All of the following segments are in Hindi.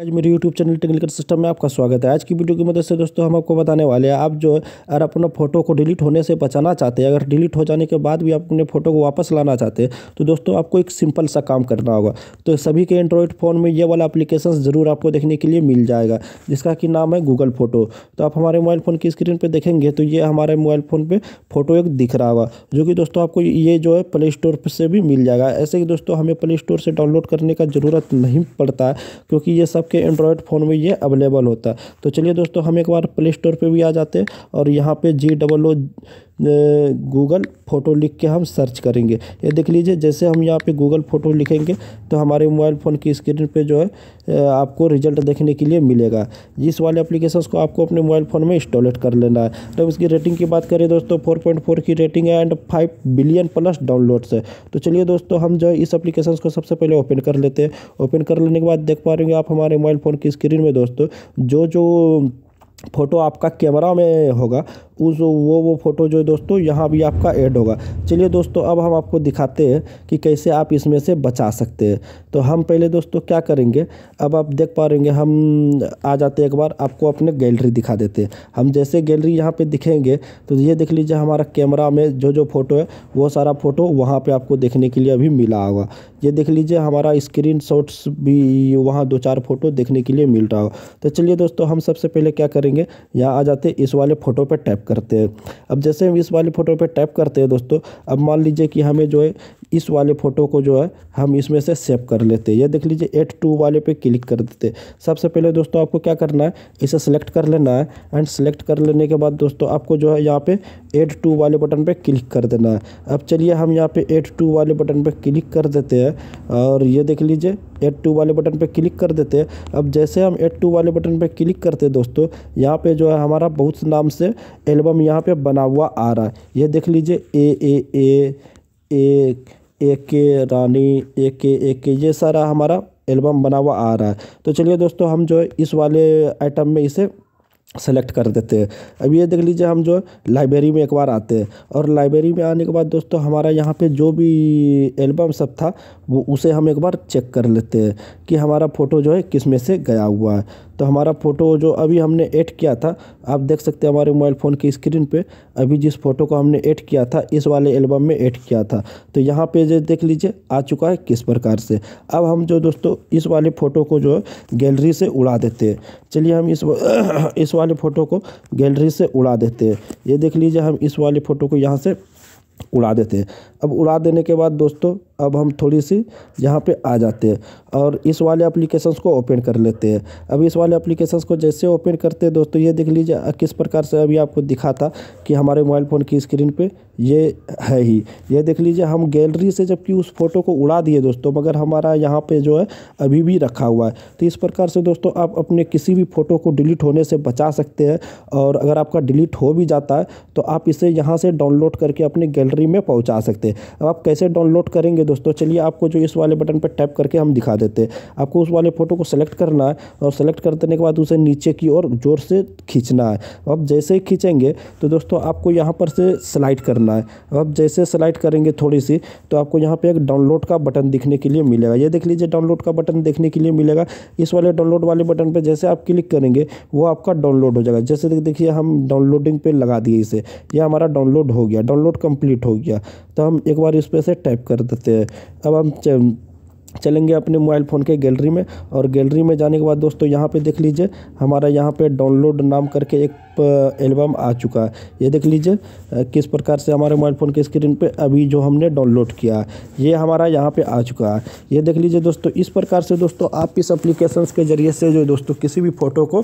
आज मेरे YouTube चैनल टेक्निकल सिस्टम में आपका स्वागत है आज की वीडियो की मदद से दोस्तों हम आपको बताने वाले हैं आप जो अगर अपना फोटो को डिलीट होने से बचाना चाहते हैं अगर डिलीट हो जाने के बाद भी आप अपने फोटो को वापस लाना चाहते हैं तो दोस्तों आपको एक सिंपल सा काम करना होगा तो सभी के एंड्रॉयड फ़ोन में ये वाला एप्लीकेशन ज़रूर आपको देखने के लिए मिल जाएगा जिसका कि नाम है गूगल फोटो तो आप हमारे मोबाइल फ़ोन की स्क्रीन पर देखेंगे तो ये हमारे मोबाइल फ़ोन पर फोटो एक दिख रहा होगा जो कि दोस्तों आपको ये जो है प्ले स्टोर से भी मिल जाएगा ऐसे ही दोस्तों हमें प्ले स्टोर से डाउनलोड करने का ज़रूरत नहीं पड़ता क्योंकि ये सब आपके एंड्रॉयड फ़ोन में ये अवेलेबल होता है तो चलिए दोस्तों हम एक बार प्ले स्टोर पर भी आ जाते हैं और यहाँ पर G double O Google photo लिख के हम सर्च करेंगे ये देख लीजिए जैसे हम यहाँ पे गूगल फ़ोटो लिखेंगे तो हमारे मोबाइल फ़ोन की स्क्रीन पे जो है आपको रिजल्ट देखने के लिए मिलेगा इस वाले एप्लीकेशन को आपको अपने मोबाइल फ़ोन में इंस्टॉलेट कर लेना है तो इसकी रेटिंग की बात करें दोस्तों फोर की रेटिंग है and five billion plus downloads है तो चलिए दोस्तों हम जो है इस अप्लीकेशन को सबसे पहले ओपन कर लेते हैं ओपन कर लेने के बाद देख पा रहे हैं आप हमारे मोबाइल फ़ोन की स्क्रीन में दोस्तों जो जो फ़ोटो आपका कैमरा में होगा उस वो वो फ़ोटो जो दोस्तों यहाँ भी आपका ऐड होगा चलिए दोस्तों अब हम आपको दिखाते हैं कि कैसे आप इसमें से बचा सकते हैं तो हम पहले दोस्तों क्या करेंगे अब आप देख पा रहेंगे हम आ जाते एक बार आपको अपने गैलरी दिखा देते हैं हम जैसे गैलरी यहाँ पे दिखेंगे तो ये देख लीजिए हमारा कैमरा में जो जो फ़ोटो है वो सारा फ़ोटो वहाँ पर आपको देखने के लिए अभी मिला होगा ये देख लीजिए हमारा स्क्रीन भी वहाँ दो चार फ़ोटो देखने के लिए मिल रहा होगा तो चलिए दोस्तों हम सबसे पहले क्या करें करेंगे यहाँ आ जाते हैं इस वाले फ़ोटो पर टैप करते हैं अब जैसे हम इस वाले फ़ोटो पर टैप करते हैं दोस्तों अब मान लीजिए कि हमें जो है इस वाले फ़ोटो को जो है हम इसमें से सेव कर लेते हैं ये देख लीजिए एट टू वाले पे क्लिक कर देते सबसे पहले दोस्तों आपको क्या करना है इसे सेलेक्ट कर लेना है एंड सेलेक्ट कर लेने के बाद दोस्तों आपको जो है यहाँ पे एट टू वाले बटन पे क्लिक कर देना है अब चलिए हम यहाँ पे एट टू वाले बटन पे क्लिक कर देते हैं और ये देख लीजिए एट टू वाले बटन पे क्लिक कर देते हैं अब जैसे हम एट टू वाले बटन पे क्लिक करते हैं दोस्तों यहाँ पे जो है हमारा बहुत नाम से एल्बम यहाँ पे बना हुआ आ रहा है ये देख लीजिए ए ए ए एक एक के रानी ए के एक के ये सारा हमारा एल्बम बना हुआ आ रहा है तो चलिए दोस्तों हम जो इस वाले आइटम में इसे सेलेक्ट कर देते हैं अब ये देख लीजिए हम जो लाइब्रेरी में एक बार आते हैं और लाइब्रेरी में आने के बाद दोस्तों हमारा यहाँ पे जो भी एल्बम सब था वो उसे हम एक बार चेक कर लेते हैं कि हमारा फ़ोटो जो है किस में से गया हुआ है तो हमारा फ़ोटो जो अभी हमने एड किया था आप देख सकते हैं हमारे मोबाइल फ़ोन की स्क्रीन पे अभी जिस फ़ोटो को हमने ऐड किया था इस वाले एल्बम में ऐड किया था तो यहाँ पे जो देख लीजिए आ चुका है किस प्रकार से अब हम जो दोस्तों इस वाले फ़ोटो को जो है गैलरी से उड़ा देते हैं चलिए हम इस इस वाले फ़ोटो को गैलरी से उड़ा देते हैं ये देख लीजिए हम इस वाले फ़ोटो को यहाँ से उड़ा देते हैं अब उड़ा देने के बाद दोस्तों अब हम थोड़ी सी यहाँ पे आ जाते हैं और इस वाले एप्लीकेशंस को ओपन कर लेते हैं अब इस वाले एप्लीकेशंस को जैसे ओपन करते हैं दोस्तों ये देख लीजिए किस प्रकार से अभी आपको दिखा था कि हमारे मोबाइल फ़ोन की स्क्रीन पे ये है ही ये देख लीजिए हम गैलरी से जबकि उस फोटो को उड़ा दिए दोस्तों मगर हमारा यहाँ पर जो है अभी भी रखा हुआ है तो इस प्रकार से दोस्तों आप अपने किसी भी फ़ोटो को डिलीट होने से बचा सकते हैं और अगर आपका डिलीट हो भी जाता है तो आप इसे यहाँ से डाउनलोड करके अपने गैलरी गैलरी में पहुंचा सकते हैं अब आप कैसे डाउनलोड करेंगे दोस्तों चलिए आपको जो इस वाले बटन पर टैप करके हम दिखा देते हैं आपको उस वाले फ़ोटो को सेलेक्ट करना है और सेलेक्ट कर देने के बाद उसे नीचे की ओर ज़ोर से खींचना है अब जैसे ही खींचेंगे तो दोस्तों आपको यहाँ पर से स्लाइड करना है अब जैसे स्लाइड करेंगे थोड़ी सी तो आपको यहाँ पर एक डाउनलोड का बटन दिखने के लिए मिलेगा ये देख लीजिए डाउनलोड का बटन देखने के लिए मिलेगा इस वाले डाउनलोड वाले बटन पर जैसे आप क्लिक करेंगे वो आपका डाउनलोड हो जाएगा जैसे देखिए हम डाउनलोडिंग पे लगा दिए इसे यह हमारा डाउनलोड हो गया डाउनलोड कंप्लीट कंप्लीट हो गया तो हम एक बार इस पर से टाइप कर देते हैं अब हम चलेंगे अपने मोबाइल फ़ोन के गैलरी में और गैलरी में जाने के बाद दोस्तों यहाँ पे देख लीजिए हमारा यहाँ पे डाउनलोड नाम करके एक एल्बम आ चुका है ये देख लीजिए किस प्रकार से हमारे मोबाइल फ़ोन के स्क्रीन पे अभी जो हमने डाउनलोड किया है ये हमारा यहाँ पे आ चुका है ये देख लीजिए दोस्तों इस प्रकार से दोस्तों आप इस अप्लीकेशन के ज़रिए से जो दोस्तों किसी भी फ़ोटो को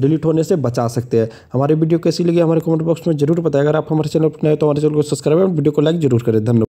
डिलीट होने से बचा सकते हैं हमारी वीडियो कैसी लगी हमारे कमेंट बॉक्स में जरूर बताएं अगर आप हमारे चैनल पर नए तो हमारे चैनल को सब्सक्राइब वीडियो को लाइक जरूर करें धन्यवाद